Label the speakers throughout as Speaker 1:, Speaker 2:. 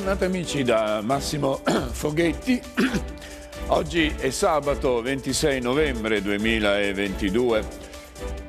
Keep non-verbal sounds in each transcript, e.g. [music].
Speaker 1: giornata amici da Massimo [clears throat] Foghetti. [clears throat] Oggi è sabato 26 novembre 2022.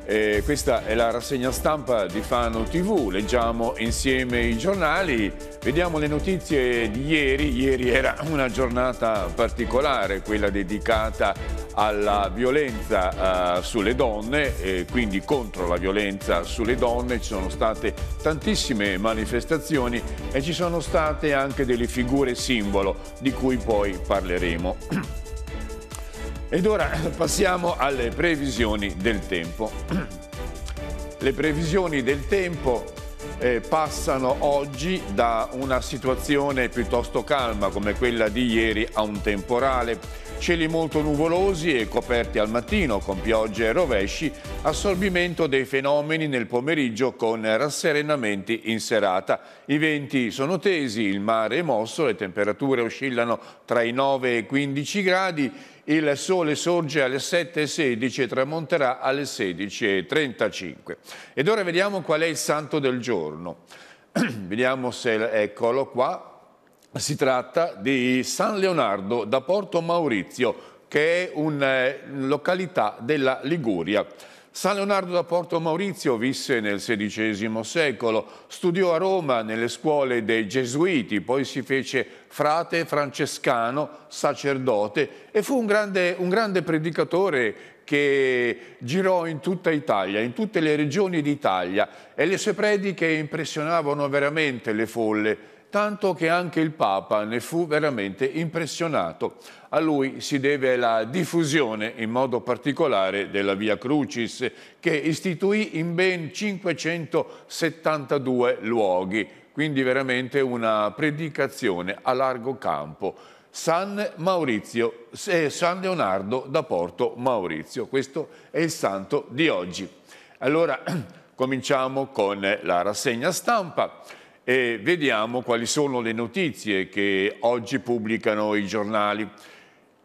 Speaker 1: E questa è la rassegna stampa di Fano TV. Leggiamo insieme i giornali, vediamo le notizie di ieri. Ieri era una giornata particolare, quella dedicata alla violenza eh, sulle donne e quindi contro la violenza sulle donne ci sono state tantissime manifestazioni e ci sono state anche delle figure simbolo di cui poi parleremo. [clears throat] Ed ora [clears throat] passiamo alle previsioni del tempo. [clears throat] Le previsioni del tempo eh, passano oggi da una situazione piuttosto calma come quella di ieri a un temporale Cieli molto nuvolosi e coperti al mattino con piogge e rovesci, assorbimento dei fenomeni nel pomeriggio con rasserenamenti in serata. I venti sono tesi, il mare è mosso, le temperature oscillano tra i 9 e i 15 gradi, il sole sorge alle 7.16 e tramonterà alle 16.35. Ed ora vediamo qual è il santo del giorno. [clears throat] vediamo se, eccolo qua, si tratta di San Leonardo da Porto Maurizio, che è una eh, località della Liguria. San Leonardo da Porto Maurizio visse nel XVI secolo, studiò a Roma nelle scuole dei Gesuiti, poi si fece frate francescano, sacerdote e fu un grande, un grande predicatore che girò in tutta Italia, in tutte le regioni d'Italia e le sue prediche impressionavano veramente le folle tanto che anche il Papa ne fu veramente impressionato. A lui si deve la diffusione, in modo particolare, della Via Crucis, che istituì in ben 572 luoghi, quindi veramente una predicazione a largo campo. San Maurizio e eh, San Leonardo da Porto Maurizio, questo è il santo di oggi. Allora [clears throat] cominciamo con la rassegna stampa e vediamo quali sono le notizie che oggi pubblicano i giornali.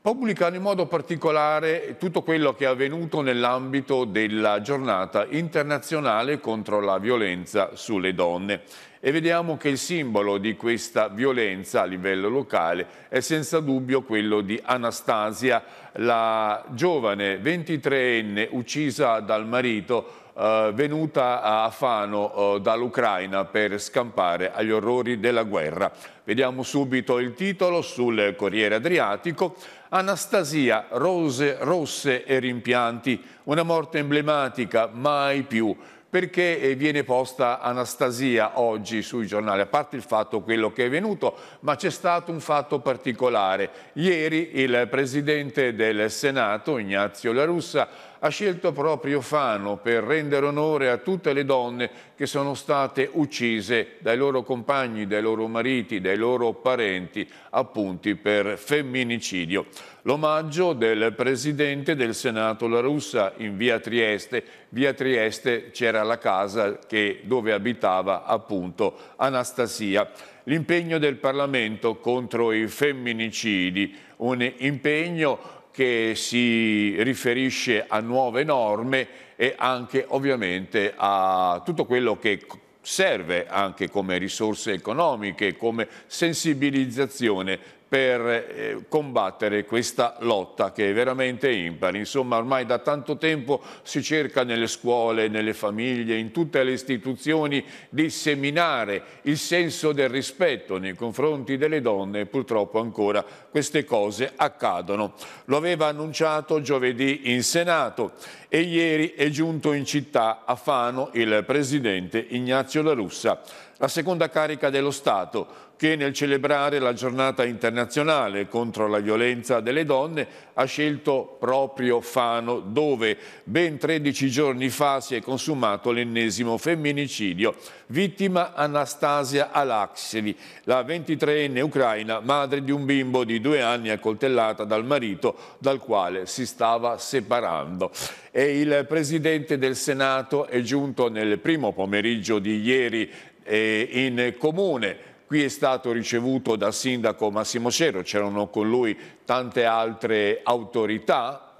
Speaker 1: Pubblicano in modo particolare tutto quello che è avvenuto nell'ambito della giornata internazionale contro la violenza sulle donne e vediamo che il simbolo di questa violenza a livello locale è senza dubbio quello di Anastasia, la giovane 23enne uccisa dal marito eh, venuta a Fano eh, dall'Ucraina per scampare agli orrori della guerra. Vediamo subito il titolo sul Corriere Adriatico. Anastasia, rose rosse e rimpianti, una morte emblematica, mai più perché eh, viene posta Anastasia oggi sui giornali, a parte il fatto quello che è venuto, ma c'è stato un fatto particolare. Ieri il Presidente del Senato, Ignazio La Russa, ha scelto proprio Fano per rendere onore a tutte le donne che sono state uccise dai loro compagni, dai loro mariti, dai loro parenti, appunto per femminicidio. L'omaggio del presidente del Senato La Russa in via Trieste. Via Trieste c'era la casa che, dove abitava appunto Anastasia. L'impegno del Parlamento contro i femminicidi, un impegno che si riferisce a nuove norme e anche ovviamente a tutto quello che serve anche come risorse economiche, come sensibilizzazione per eh, combattere questa lotta che è veramente impari. Insomma, ormai da tanto tempo si cerca nelle scuole, nelle famiglie, in tutte le istituzioni di seminare il senso del rispetto nei confronti delle donne e purtroppo ancora queste cose accadono. Lo aveva annunciato giovedì in Senato e ieri è giunto in città a Fano il presidente Ignazio La Russa la seconda carica dello Stato, che nel celebrare la giornata internazionale contro la violenza delle donne ha scelto proprio Fano, dove ben 13 giorni fa si è consumato l'ennesimo femminicidio, vittima Anastasia Alaxevi, la 23enne ucraina, madre di un bimbo di due anni accoltellata dal marito dal quale si stava separando. E il presidente del Senato è giunto nel primo pomeriggio di ieri eh, in comune. Qui è stato ricevuto dal sindaco Massimo Cero, c'erano con lui tante altre autorità.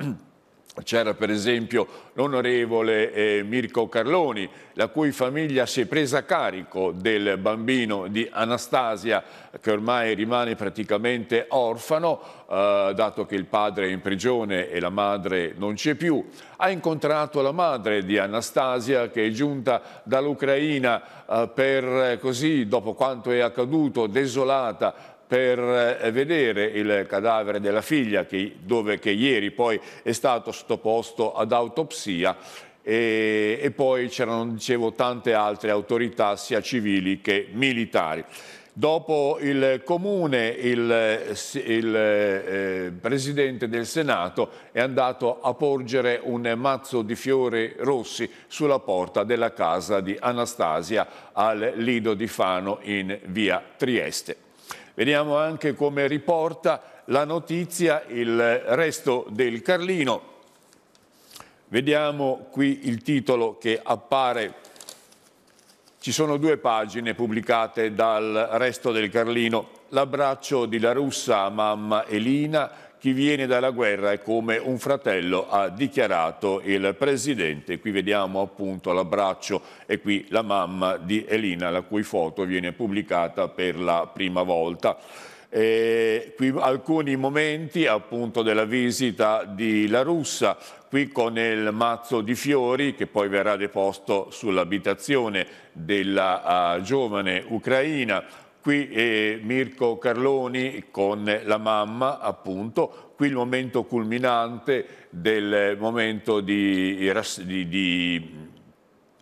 Speaker 1: C'era per esempio l'onorevole eh, Mirko Carloni, la cui famiglia si è presa carico del bambino di Anastasia, che ormai rimane praticamente orfano, eh, dato che il padre è in prigione e la madre non c'è più. Ha incontrato la madre di Anastasia, che è giunta dall'Ucraina eh, per eh, così, dopo quanto è accaduto, desolata, per eh, vedere il cadavere della figlia che, dove, che ieri poi è stato sottoposto ad autopsia e, e poi c'erano, dicevo, tante altre autorità sia civili che militari. Dopo il Comune, il, il eh, Presidente del Senato è andato a porgere un mazzo di fiori rossi sulla porta della casa di Anastasia al Lido di Fano in via Trieste. Vediamo anche come riporta la notizia il resto del Carlino. Vediamo qui il titolo che appare. Ci sono due pagine pubblicate dal resto del Carlino. L'abbraccio di La Russa a mamma Elina, chi viene dalla guerra è come un fratello, ha dichiarato il presidente. Qui vediamo appunto l'abbraccio e qui la mamma di Elina, la cui foto viene pubblicata per la prima volta. E qui alcuni momenti appunto della visita di La Russa, qui con il mazzo di fiori che poi verrà deposto sull'abitazione della uh, giovane ucraina, qui eh, Mirko Carloni con la mamma appunto, qui il momento culminante del momento di, di, di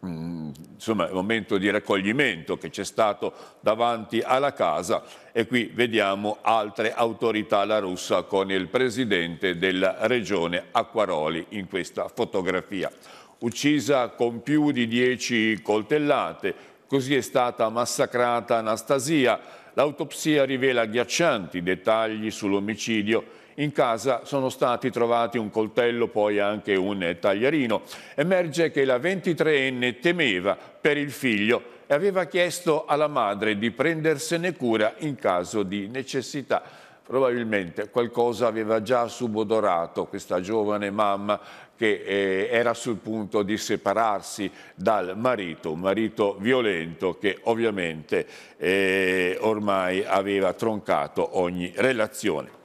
Speaker 1: mm, insomma, momento di raccoglimento che c'è stato davanti alla casa e qui vediamo altre autorità la russa con il presidente della regione Acquaroli in questa fotografia. Uccisa con più di dieci coltellate, Così è stata massacrata Anastasia. L'autopsia rivela agghiaccianti dettagli sull'omicidio in casa sono stati trovati un coltello, poi anche un tagliarino. Emerge che la 23enne temeva per il figlio e aveva chiesto alla madre di prendersene cura in caso di necessità. Probabilmente qualcosa aveva già subodorato questa giovane mamma che eh, era sul punto di separarsi dal marito, un marito violento che ovviamente eh, ormai aveva troncato ogni relazione.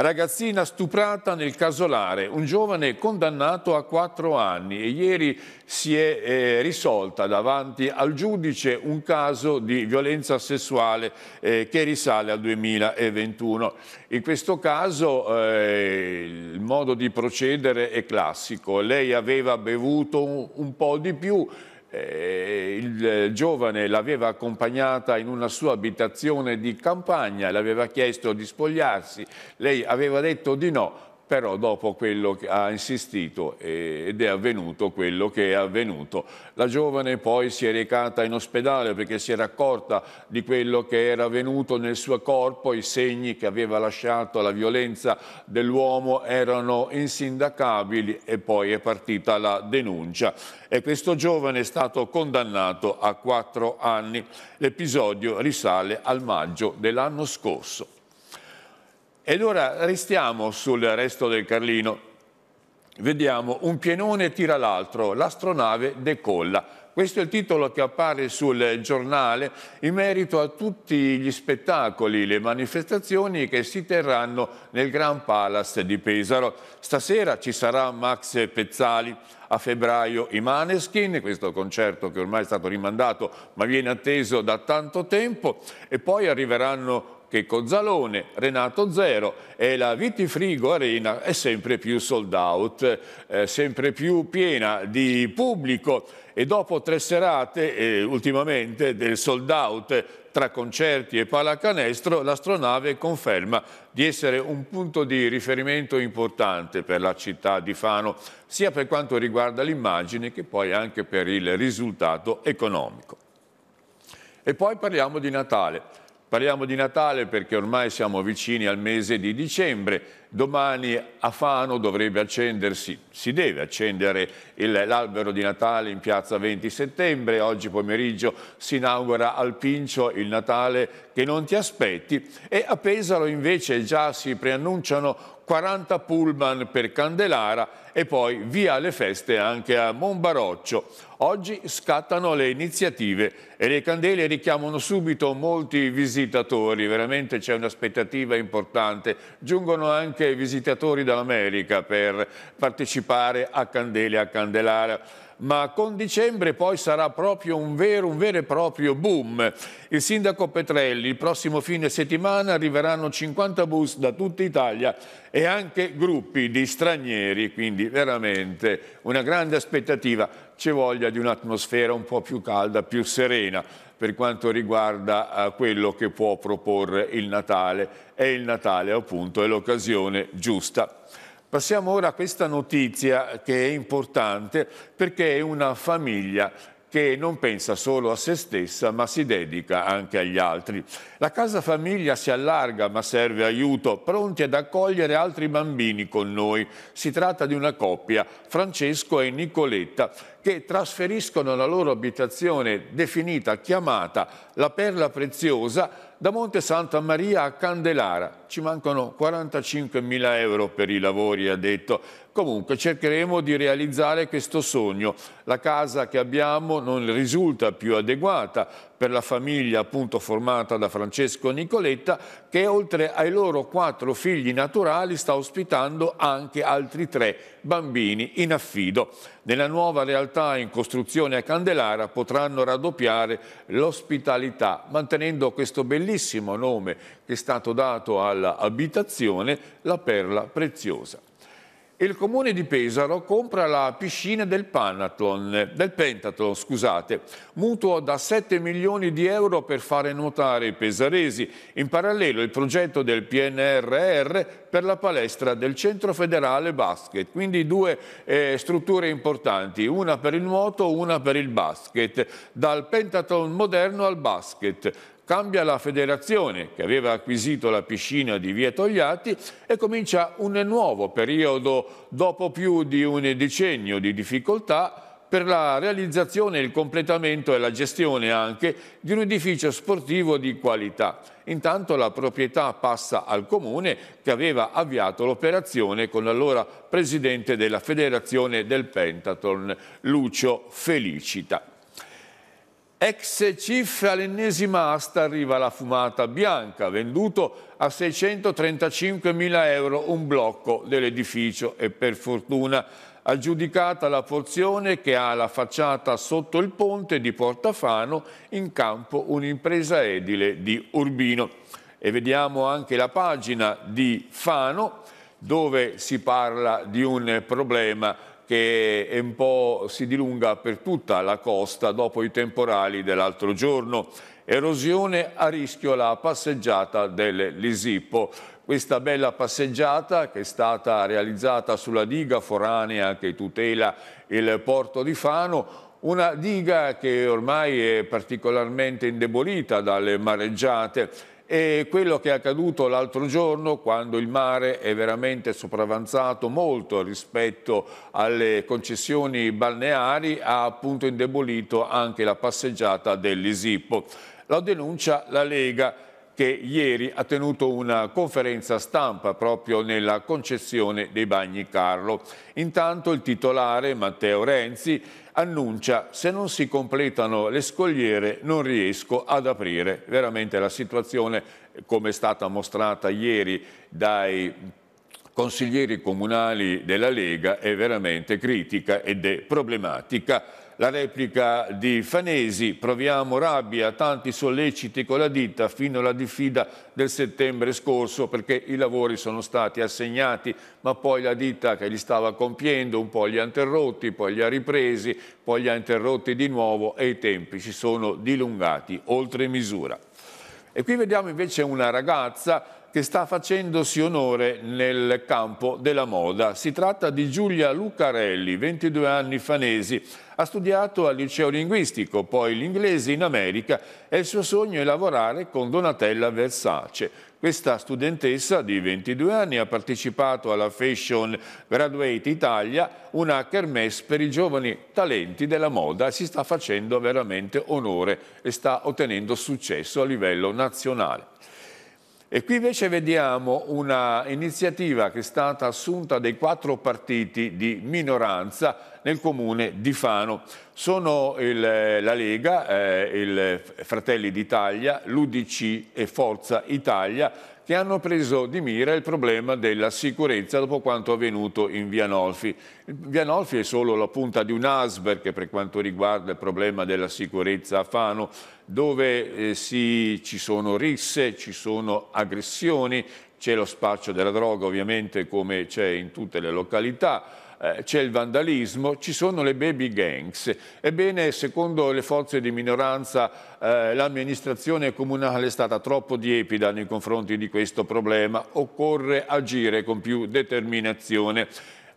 Speaker 1: Ragazzina stuprata nel casolare, un giovane condannato a quattro anni e ieri si è eh, risolta davanti al giudice un caso di violenza sessuale eh, che risale al 2021. In questo caso eh, il modo di procedere è classico, lei aveva bevuto un, un po' di più, eh, il eh, giovane l'aveva accompagnata in una sua abitazione di campagna, le aveva chiesto di spogliarsi, lei aveva detto di no, però dopo quello che ha insistito eh, ed è avvenuto quello che è avvenuto. La giovane poi si è recata in ospedale perché si era accorta di quello che era avvenuto nel suo corpo, i segni che aveva lasciato la violenza dell'uomo erano insindacabili e poi è partita la denuncia e questo giovane è stato condannato a quattro anni. L'episodio risale al maggio dell'anno scorso. Ed ora restiamo sul resto del Carlino. Vediamo, un pienone tira l'altro, l'astronave decolla. Questo è il titolo che appare sul giornale in merito a tutti gli spettacoli, le manifestazioni che si terranno nel Gran Palace di Pesaro. Stasera ci sarà Max Pezzali, a febbraio i Maneskin, questo concerto che ormai è stato rimandato ma viene atteso da tanto tempo e poi arriveranno Checco Zalone, Renato Zero e la Vitifrigo Arena è sempre più sold out, sempre più piena di pubblico e dopo tre serate eh, ultimamente del sold out tra concerti e palacanestro l'astronave conferma di essere un punto di riferimento importante per la città di Fano, sia per quanto riguarda l'immagine che poi anche per il risultato economico. E poi parliamo di Natale. Parliamo di Natale perché ormai siamo vicini al mese di dicembre Domani a Fano dovrebbe accendersi, si deve accendere l'albero di Natale in piazza 20 settembre, oggi pomeriggio si inaugura al Pincio il Natale che non ti aspetti e a Pesaro invece già si preannunciano 40 pullman per Candelara e poi via le feste anche a Monbaroccio. Oggi scattano le iniziative e le candele richiamano subito molti visitatori, veramente c'è un'aspettativa importante. Giungono anche anche visitatori dall'America per partecipare a Candele a Candelara ma con dicembre poi sarà proprio un vero, un vero, e proprio boom. Il sindaco Petrelli, il prossimo fine settimana arriveranno 50 bus da tutta Italia e anche gruppi di stranieri, quindi veramente una grande aspettativa. C'è voglia di un'atmosfera un po' più calda, più serena per quanto riguarda eh, quello che può proporre il Natale e il Natale appunto è l'occasione giusta. Passiamo ora a questa notizia che è importante perché è una famiglia che non pensa solo a se stessa ma si dedica anche agli altri. La casa famiglia si allarga ma serve aiuto, pronti ad accogliere altri bambini con noi. Si tratta di una coppia, Francesco e Nicoletta, che trasferiscono la loro abitazione definita, chiamata la Perla Preziosa, da Monte Santa Maria a Candelara, ci mancano 45.000 euro per i lavori, ha detto. Comunque cercheremo di realizzare questo sogno. La casa che abbiamo non risulta più adeguata per la famiglia appunto formata da Francesco Nicoletta che oltre ai loro quattro figli naturali sta ospitando anche altri tre bambini in affido. Nella nuova realtà in costruzione a Candelara potranno raddoppiare l'ospitalità mantenendo questo bellissimo nome che è stato dato al alla abitazione la perla preziosa. Il comune di Pesaro compra la piscina del, Panathon, del Pentatlon, scusate, mutuo da 7 milioni di euro per fare nuotare i pesaresi. In parallelo il progetto del PNRR per la palestra del Centro Federale Basket, quindi due eh, strutture importanti, una per il nuoto, una per il basket, dal Pentathlon moderno al basket. Cambia la federazione che aveva acquisito la piscina di Via Togliatti e comincia un nuovo periodo dopo più di un decennio di difficoltà per la realizzazione, il completamento e la gestione anche di un edificio sportivo di qualità. Intanto la proprietà passa al comune che aveva avviato l'operazione con l'allora presidente della federazione del Pentathlon, Lucio Felicita. Ex cifra all'ennesima asta arriva la fumata bianca, venduto a 635 mila euro un blocco dell'edificio e per fortuna aggiudicata la porzione che ha la facciata sotto il ponte di Portafano in campo un'impresa edile di Urbino. E vediamo anche la pagina di Fano dove si parla di un problema che è un po' si dilunga per tutta la costa dopo i temporali dell'altro giorno. Erosione a rischio la passeggiata del Lisippo. Questa bella passeggiata che è stata realizzata sulla diga foranea che tutela il porto di Fano una diga che ormai è particolarmente indebolita dalle mareggiate e quello che è accaduto l'altro giorno quando il mare è veramente sopravanzato molto rispetto alle concessioni balneari ha appunto indebolito anche la passeggiata dell'Isippo. La denuncia la Lega che ieri ha tenuto una conferenza stampa proprio nella concessione dei bagni Carlo. Intanto il titolare Matteo Renzi annuncia se non si completano le scogliere non riesco ad aprire. Veramente la situazione come è stata mostrata ieri dai consiglieri comunali della Lega è veramente critica ed è problematica. La replica di Fanesi, proviamo rabbia, tanti solleciti con la ditta fino alla diffida del settembre scorso perché i lavori sono stati assegnati ma poi la ditta che li stava compiendo un po' li ha interrotti, poi li ha ripresi, poi li ha interrotti di nuovo e i tempi si sono dilungati oltre misura. E qui vediamo invece una ragazza che sta facendosi onore nel campo della moda. Si tratta di Giulia Lucarelli, 22 anni fanesi. Ha studiato al liceo linguistico, poi l'inglese in America e il suo sogno è lavorare con Donatella Versace. Questa studentessa di 22 anni ha partecipato alla Fashion Graduate Italia, una kermesse per i giovani talenti della moda. Si sta facendo veramente onore e sta ottenendo successo a livello nazionale. E qui invece vediamo un'iniziativa che è stata assunta dai quattro partiti di minoranza nel comune di Fano. Sono il, la Lega, eh, il Fratelli d'Italia, l'Udc e Forza Italia che hanno preso di mira il problema della sicurezza dopo quanto avvenuto in Vianolfi. Vianolfi è solo la punta di un iceberg per quanto riguarda il problema della sicurezza a Fano, dove eh, si, ci sono risse, ci sono aggressioni, c'è lo spaccio della droga ovviamente come c'è in tutte le località, eh, c'è il vandalismo, ci sono le baby gangs. Ebbene, secondo le forze di minoranza, eh, l'amministrazione comunale è stata troppo diepida nei confronti di questo problema. Occorre agire con più determinazione.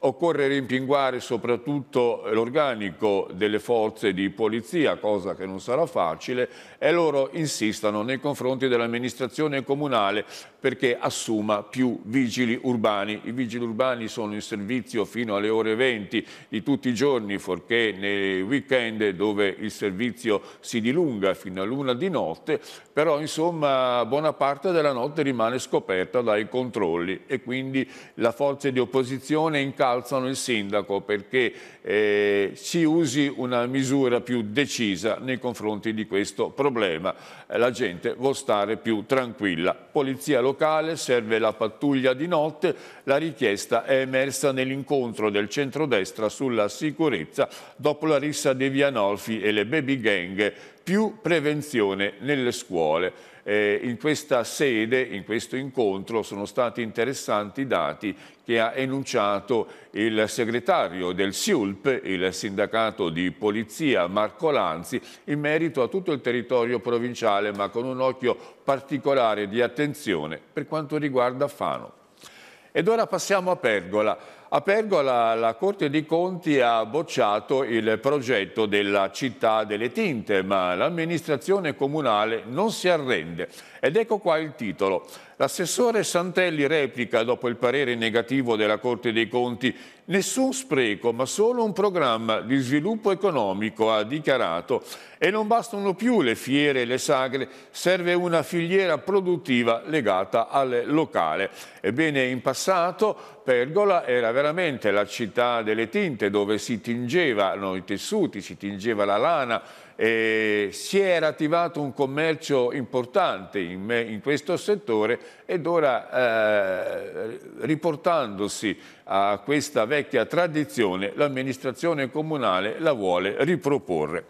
Speaker 1: Occorre rimpinguare soprattutto l'organico delle forze di polizia, cosa che non sarà facile, e loro insistono nei confronti dell'amministrazione comunale perché assuma più vigili urbani. I vigili urbani sono in servizio fino alle ore 20 di tutti i giorni, forché nei weekend dove il servizio si dilunga fino a luna di notte, però insomma buona parte della notte rimane scoperta dai controlli e quindi le forze di opposizione incalzano il sindaco perché eh, si usi una misura più decisa nei confronti di questo problema. La gente vuole stare più tranquilla. Polizia locale, serve la pattuglia di notte, la richiesta è emersa nell'incontro del centrodestra sulla sicurezza dopo la rissa dei Vianolfi e le baby gang, più prevenzione nelle scuole. Eh, in questa sede, in questo incontro, sono stati interessanti i dati che ha enunciato il segretario del SIULP, il sindacato di polizia Marco Lanzi, in merito a tutto il territorio provinciale, ma con un occhio particolare di attenzione per quanto riguarda Fano. Ed ora passiamo a Pergola. A Pergola la Corte dei Conti ha bocciato il progetto della città delle tinte, ma l'amministrazione comunale non si arrende. Ed ecco qua il titolo. L'assessore Santelli replica dopo il parere negativo della Corte dei Conti Nessun spreco, ma solo un programma di sviluppo economico, ha dichiarato. E non bastano più le fiere e le sagre, serve una filiera produttiva legata al locale. Ebbene, in passato Pergola era veramente la città delle tinte dove si tingevano i tessuti, si tingeva la lana, eh, si era attivato un commercio importante in, in questo settore ed ora eh, riportandosi a questa vecchia tradizione l'amministrazione comunale la vuole riproporre.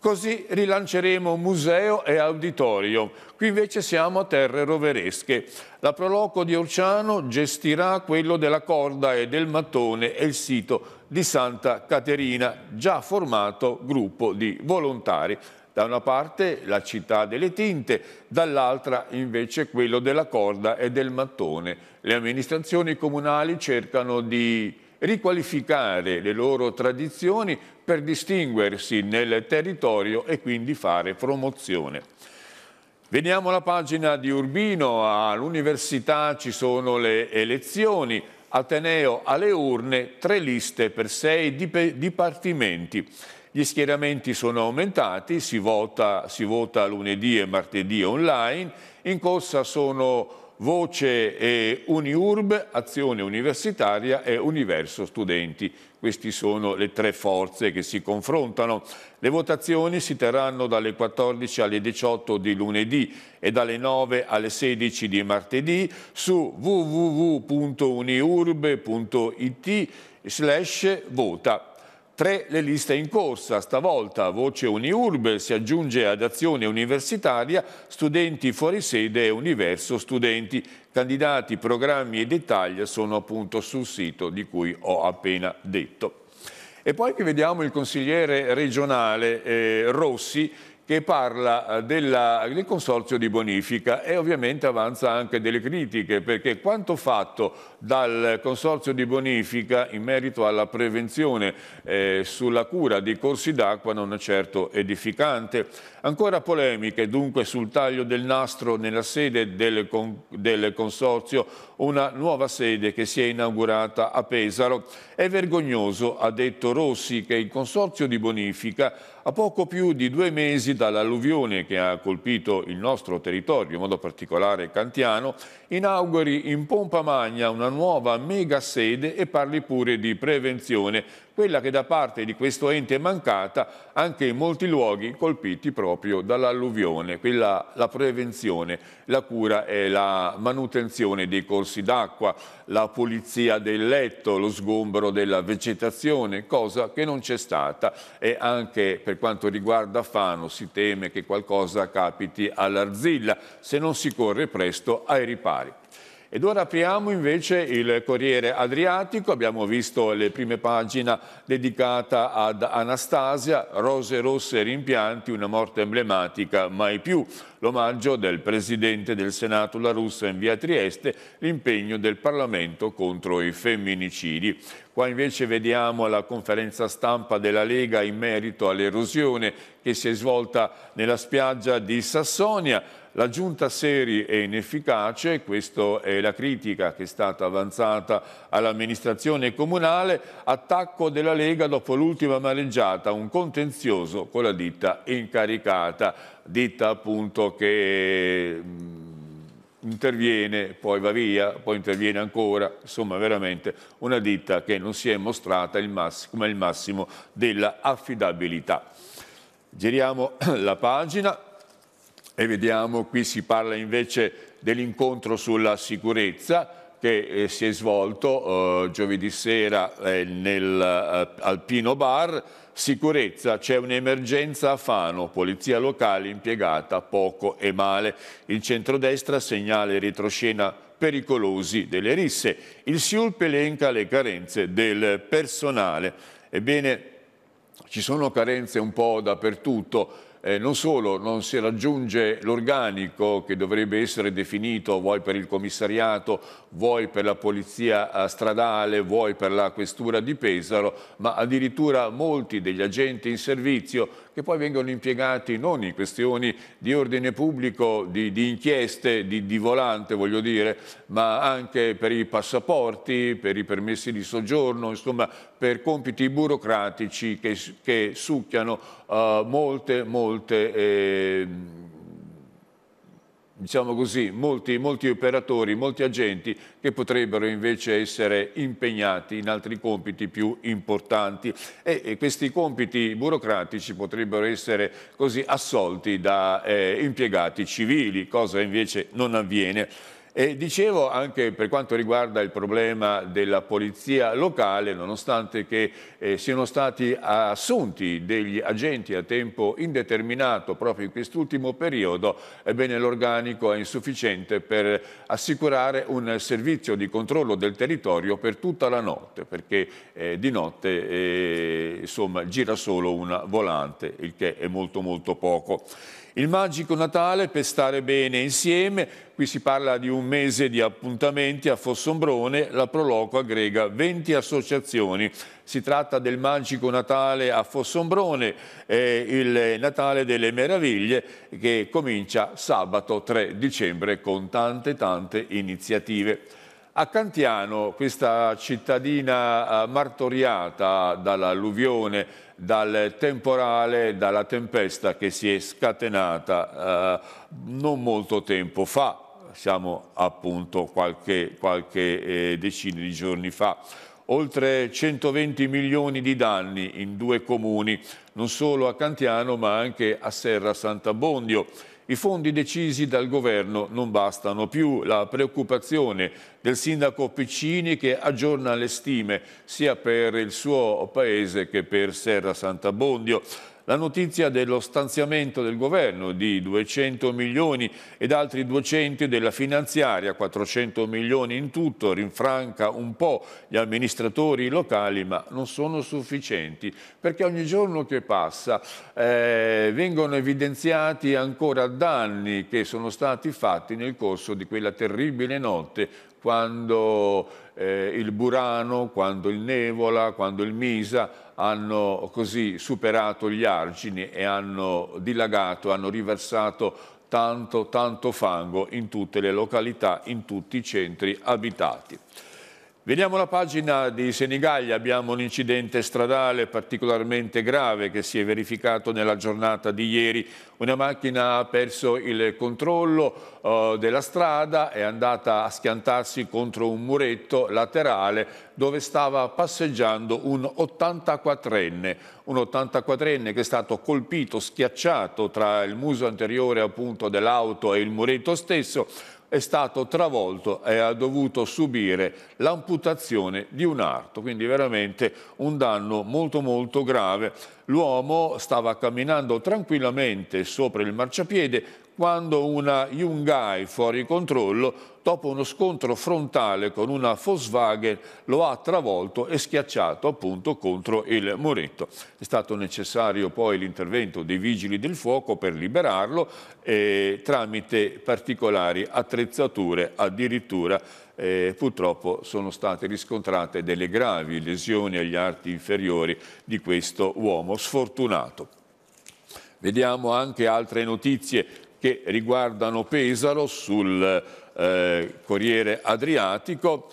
Speaker 1: Così rilanceremo museo e auditorio. Qui invece siamo a terre roveresche. La Proloco di Orciano gestirà quello della corda e del mattone e il sito di Santa Caterina, già formato gruppo di volontari. Da una parte la città delle tinte, dall'altra invece quello della corda e del mattone. Le amministrazioni comunali cercano di riqualificare le loro tradizioni per distinguersi nel territorio e quindi fare promozione. Veniamo alla pagina di Urbino, all'università ci sono le elezioni, Ateneo alle urne, tre liste per sei dipartimenti. Gli schieramenti sono aumentati, si vota, si vota lunedì e martedì online, in corsa sono Voce eh, Uniurb, Azione Universitaria e Universo Studenti. Queste sono le tre forze che si confrontano. Le votazioni si terranno dalle 14 alle 18 di lunedì e dalle 9 alle 16 di martedì su www.uniurb.it slash vota. Tre le liste in corsa, stavolta voce Uniurbe si aggiunge ad azione universitaria, studenti fuori sede e universo studenti. Candidati, programmi e dettagli sono appunto sul sito di cui ho appena detto. E poi che vediamo il consigliere regionale eh, Rossi che parla eh, della, del consorzio di bonifica e ovviamente avanza anche delle critiche perché quanto fatto dal consorzio di bonifica in merito alla prevenzione eh, sulla cura di corsi d'acqua non è certo edificante. Ancora polemiche dunque sul taglio del nastro nella sede del, con, del consorzio, una nuova sede che si è inaugurata a Pesaro. È vergognoso, ha detto Rossi, che il consorzio di bonifica a poco più di due mesi dall'alluvione che ha colpito il nostro territorio, in modo particolare Cantiano, inauguri in pompa magna una nuova mega sede e parli pure di prevenzione, quella che da parte di questo ente è mancata anche in molti luoghi colpiti proprio dall'alluvione. Quella la prevenzione, la cura e la manutenzione dei corsi d'acqua, la pulizia del letto, lo sgombro della vegetazione, cosa che non c'è stata e anche per per quanto riguarda Fano si teme che qualcosa capiti all'Arzilla se non si corre presto ai ripari. Ed ora apriamo invece il Corriere Adriatico, abbiamo visto le prime pagine dedicate ad Anastasia, rose rosse rimpianti, una morte emblematica mai più, l'omaggio del Presidente del Senato La Russa in via Trieste, l'impegno del Parlamento contro i femminicidi. Qua invece vediamo la conferenza stampa della Lega in merito all'erosione che si è svolta nella spiaggia di Sassonia, la giunta Seri è inefficace, questa è la critica che è stata avanzata all'amministrazione comunale, attacco della Lega dopo l'ultima mareggiata, un contenzioso con la ditta incaricata, ditta appunto che mm, interviene, poi va via, poi interviene ancora, insomma veramente una ditta che non si è mostrata il come il massimo della affidabilità. Giriamo [clears throat] la pagina e vediamo, qui si parla invece dell'incontro sulla sicurezza che eh, si è svolto eh, giovedì sera eh, nel, eh, al Pino Bar. Sicurezza, c'è un'emergenza a Fano, polizia locale impiegata poco e male. Il centrodestra segnala retroscena pericolosi delle risse. Il Siulp elenca le carenze del personale. Ebbene, ci sono carenze un po' dappertutto eh, non solo non si raggiunge l'organico che dovrebbe essere definito vuoi per il commissariato, vuoi per la polizia eh, stradale, vuoi per la questura di Pesaro, ma addirittura molti degli agenti in servizio che poi vengono impiegati non in questioni di ordine pubblico, di, di inchieste, di, di, volante voglio dire, ma anche per i passaporti, per i permessi di soggiorno, insomma per compiti burocratici che, che succhiano uh, molte, molte... Eh, diciamo così, molti, molti, operatori, molti agenti che potrebbero invece essere impegnati in altri compiti più importanti e, e questi compiti burocratici potrebbero essere così assolti da eh, impiegati civili, cosa invece non avviene. E dicevo anche per quanto riguarda il problema della polizia locale, nonostante che eh, siano stati assunti degli agenti a tempo indeterminato proprio in quest'ultimo periodo, ebbene l'organico è insufficiente per assicurare un servizio di controllo del territorio per tutta la notte, perché eh, di notte eh, insomma, gira solo una volante, il che è molto molto poco. Il magico Natale per stare bene insieme, qui si parla di un mese di appuntamenti a Fossombrone, la Proloco aggrega 20 associazioni. Si tratta del magico Natale a Fossombrone, eh, il Natale delle meraviglie che comincia sabato 3 dicembre con tante tante iniziative. A Cantiano, questa cittadina eh, martoriata dall'alluvione dal temporale, dalla tempesta che si è scatenata eh, non molto tempo fa, siamo appunto qualche, qualche eh, decina di giorni fa. Oltre 120 milioni di danni in due comuni, non solo a Cantiano ma anche a Serra Sant'Abbondio i fondi decisi dal governo non bastano più. La preoccupazione del sindaco Piccini che aggiorna le stime sia per il suo paese che per Serra Sant'Abbondio. La notizia dello stanziamento del governo di 200 milioni ed altri 200 della finanziaria, 400 milioni in tutto, rinfranca un po' gli amministratori locali, ma non sono sufficienti perché ogni giorno che passa eh, vengono evidenziati ancora danni che sono stati fatti nel corso di quella terribile notte quando eh, il Burano, quando il Nevola, quando il Misa hanno così superato gli argini e hanno dilagato, hanno riversato tanto, tanto fango in tutte le località, in tutti i centri abitati. Veniamo alla pagina di Senigallia, abbiamo un incidente stradale particolarmente grave che si è verificato nella giornata di ieri. Una macchina ha perso il controllo uh, della strada, è andata a schiantarsi contro un muretto laterale dove stava passeggiando un 84enne, un 84enne che è stato colpito, schiacciato tra il muso anteriore dell'auto e il muretto stesso è stato travolto e ha dovuto subire l'amputazione di un arto, quindi veramente un danno molto molto grave. L'uomo stava camminando tranquillamente sopra il marciapiede quando una Yungai fuori controllo dopo uno scontro frontale con una Volkswagen lo ha travolto e schiacciato appunto contro il muretto. È stato necessario poi l'intervento dei vigili del fuoco per liberarlo eh, tramite particolari attrezzature addirittura eh, purtroppo sono state riscontrate delle gravi lesioni agli arti inferiori di questo uomo sfortunato. Vediamo anche altre notizie che riguardano Pesaro sul eh, Corriere Adriatico,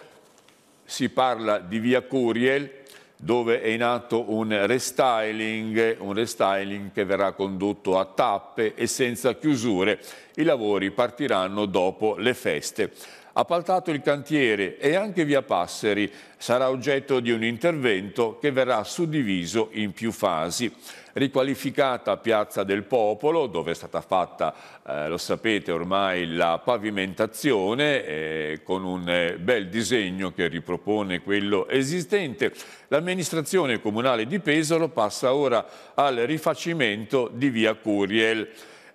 Speaker 1: si parla di via Curiel dove è in atto un restyling, un restyling che verrà condotto a tappe e senza chiusure. I lavori partiranno dopo le feste appaltato il cantiere e anche via Passeri sarà oggetto di un intervento che verrà suddiviso in più fasi riqualificata Piazza del Popolo dove è stata fatta, eh, lo sapete ormai, la pavimentazione eh, con un eh, bel disegno che ripropone quello esistente. L'amministrazione comunale di Pesaro passa ora al rifacimento di via Curiel.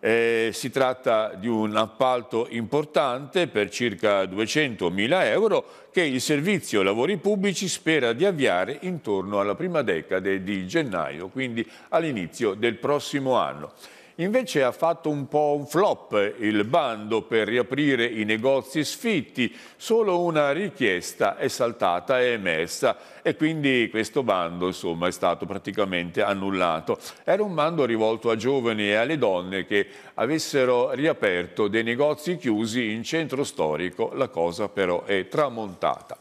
Speaker 1: Eh, si tratta di un appalto importante per circa 200.000 euro che il Servizio Lavori Pubblici spera di avviare intorno alla prima decade di gennaio, quindi all'inizio del prossimo anno. Invece ha fatto un po' un flop il bando per riaprire i negozi sfitti, solo una richiesta è saltata e emessa e quindi questo bando insomma, è stato praticamente annullato. Era un bando rivolto a giovani e alle donne che avessero riaperto dei negozi chiusi in centro storico, la cosa però è tramontata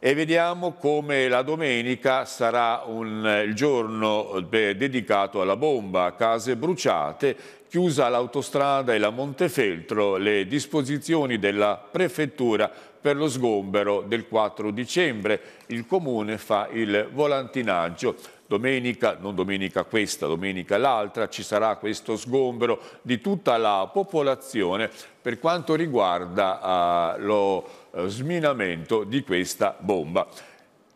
Speaker 1: e vediamo come la domenica sarà un, il giorno dedicato alla bomba, case bruciate, chiusa l'autostrada e la Montefeltro, le disposizioni della prefettura per lo sgombero del 4 dicembre. Il comune fa il volantinaggio domenica, non domenica questa, domenica l'altra, ci sarà questo sgombero di tutta la popolazione per quanto riguarda uh, lo eh, sminamento di questa bomba.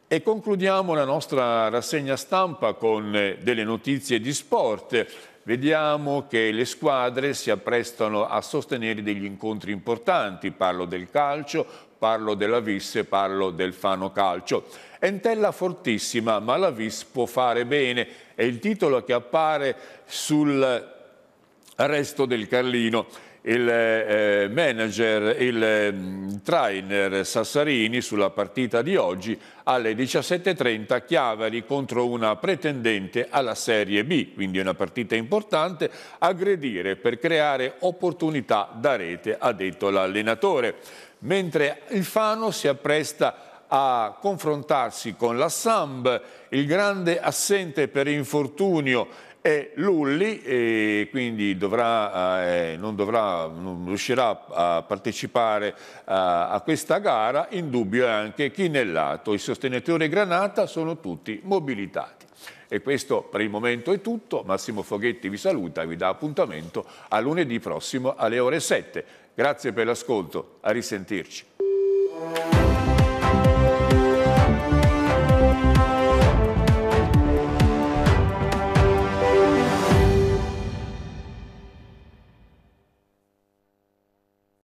Speaker 1: E concludiamo la nostra rassegna stampa con eh, delle notizie di sport. Vediamo che le squadre si apprestano a sostenere degli incontri importanti, parlo del calcio, parlo della Vis, parlo del Fano Calcio. Entella fortissima, ma la Vis può fare bene, è il titolo che appare sul resto del Carlino il eh, manager, il eh, trainer Sassarini sulla partita di oggi alle 17.30 Chiavari contro una pretendente alla Serie B, quindi una partita importante, aggredire per creare opportunità da rete, ha detto l'allenatore. Mentre il Fano si appresta a confrontarsi con la Samb, il grande assente per infortunio e Lulli e quindi dovrà, eh, eh, non, dovrà, non, riuscirà a partecipare a, eh, a questa gara, in dubbio è anche Chinellato, i sostenitori Granata sono tutti mobilitati. E questo per il momento è tutto, Massimo Foghetti vi saluta e vi dà appuntamento a lunedì prossimo alle ore 7. Grazie per l'ascolto, a risentirci.